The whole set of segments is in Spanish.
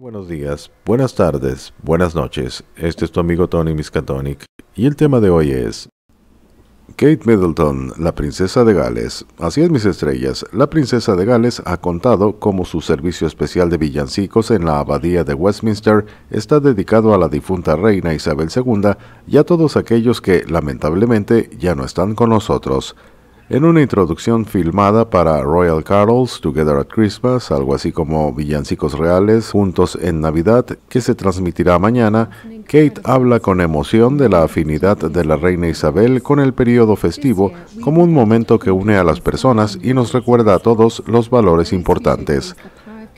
Buenos días, buenas tardes, buenas noches. Este es tu amigo Tony Miskatonic y el tema de hoy es Kate Middleton, la princesa de Gales. Así es, mis estrellas. La princesa de Gales ha contado cómo su servicio especial de villancicos en la abadía de Westminster está dedicado a la difunta reina Isabel II y a todos aquellos que, lamentablemente, ya no están con nosotros en una introducción filmada para Royal Carols, Together at Christmas, algo así como Villancicos Reales, Juntos en Navidad, que se transmitirá mañana, Kate habla con emoción de la afinidad de la reina Isabel con el periodo festivo como un momento que une a las personas y nos recuerda a todos los valores importantes.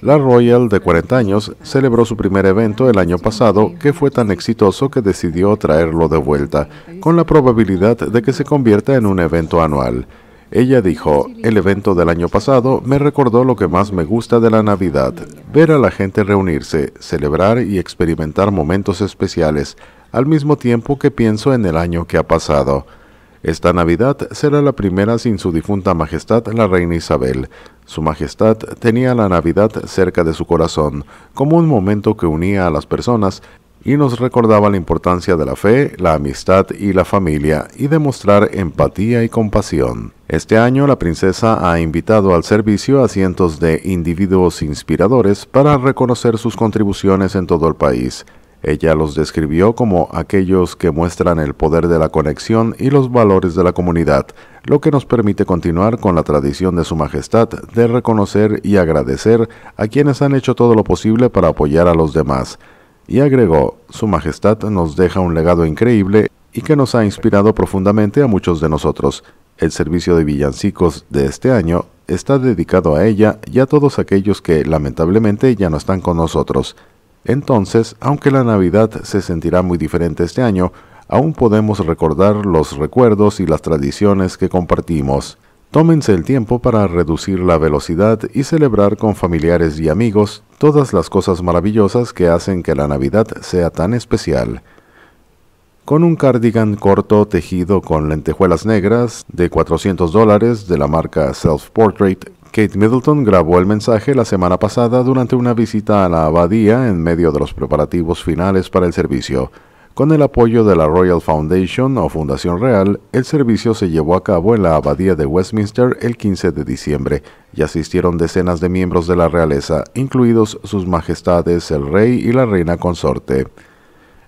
La Royal, de 40 años, celebró su primer evento el año pasado, que fue tan exitoso que decidió traerlo de vuelta, con la probabilidad de que se convierta en un evento anual. Ella dijo, el evento del año pasado me recordó lo que más me gusta de la Navidad, ver a la gente reunirse, celebrar y experimentar momentos especiales, al mismo tiempo que pienso en el año que ha pasado. Esta Navidad será la primera sin su difunta Majestad la Reina Isabel. Su Majestad tenía la Navidad cerca de su corazón, como un momento que unía a las personas y nos recordaba la importancia de la fe, la amistad y la familia y demostrar empatía y compasión. Este año la princesa ha invitado al servicio a cientos de individuos inspiradores para reconocer sus contribuciones en todo el país. Ella los describió como aquellos que muestran el poder de la conexión y los valores de la comunidad, lo que nos permite continuar con la tradición de Su Majestad de reconocer y agradecer a quienes han hecho todo lo posible para apoyar a los demás. Y agregó, Su Majestad nos deja un legado increíble y que nos ha inspirado profundamente a muchos de nosotros. El servicio de villancicos de este año está dedicado a ella y a todos aquellos que lamentablemente ya no están con nosotros. Entonces, aunque la Navidad se sentirá muy diferente este año, aún podemos recordar los recuerdos y las tradiciones que compartimos. Tómense el tiempo para reducir la velocidad y celebrar con familiares y amigos todas las cosas maravillosas que hacen que la Navidad sea tan especial con un cardigan corto tejido con lentejuelas negras de 400 dólares de la marca Self Portrait. Kate Middleton grabó el mensaje la semana pasada durante una visita a la abadía en medio de los preparativos finales para el servicio. Con el apoyo de la Royal Foundation o Fundación Real, el servicio se llevó a cabo en la Abadía de Westminster el 15 de diciembre y asistieron decenas de miembros de la realeza, incluidos sus majestades el rey y la reina consorte.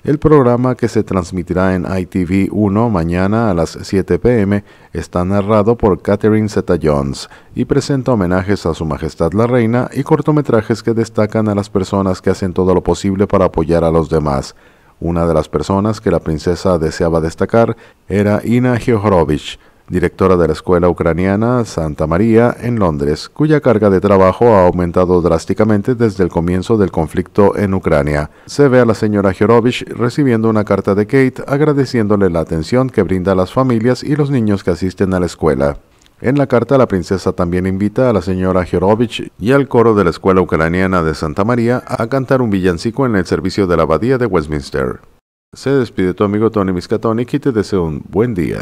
El programa que se transmitirá en ITV1 mañana a las 7 pm está narrado por Catherine Zeta-Jones y presenta homenajes a Su Majestad la Reina y cortometrajes que destacan a las personas que hacen todo lo posible para apoyar a los demás. Una de las personas que la princesa deseaba destacar era Ina Georgovich directora de la Escuela Ucraniana Santa María en Londres, cuya carga de trabajo ha aumentado drásticamente desde el comienzo del conflicto en Ucrania. Se ve a la señora Jorovich recibiendo una carta de Kate agradeciéndole la atención que brinda a las familias y los niños que asisten a la escuela. En la carta, la princesa también invita a la señora Jorovich y al coro de la Escuela Ucraniana de Santa María a cantar un villancico en el servicio de la Abadía de Westminster. Se despide tu amigo Tony Miskatón y te deseo un buen día.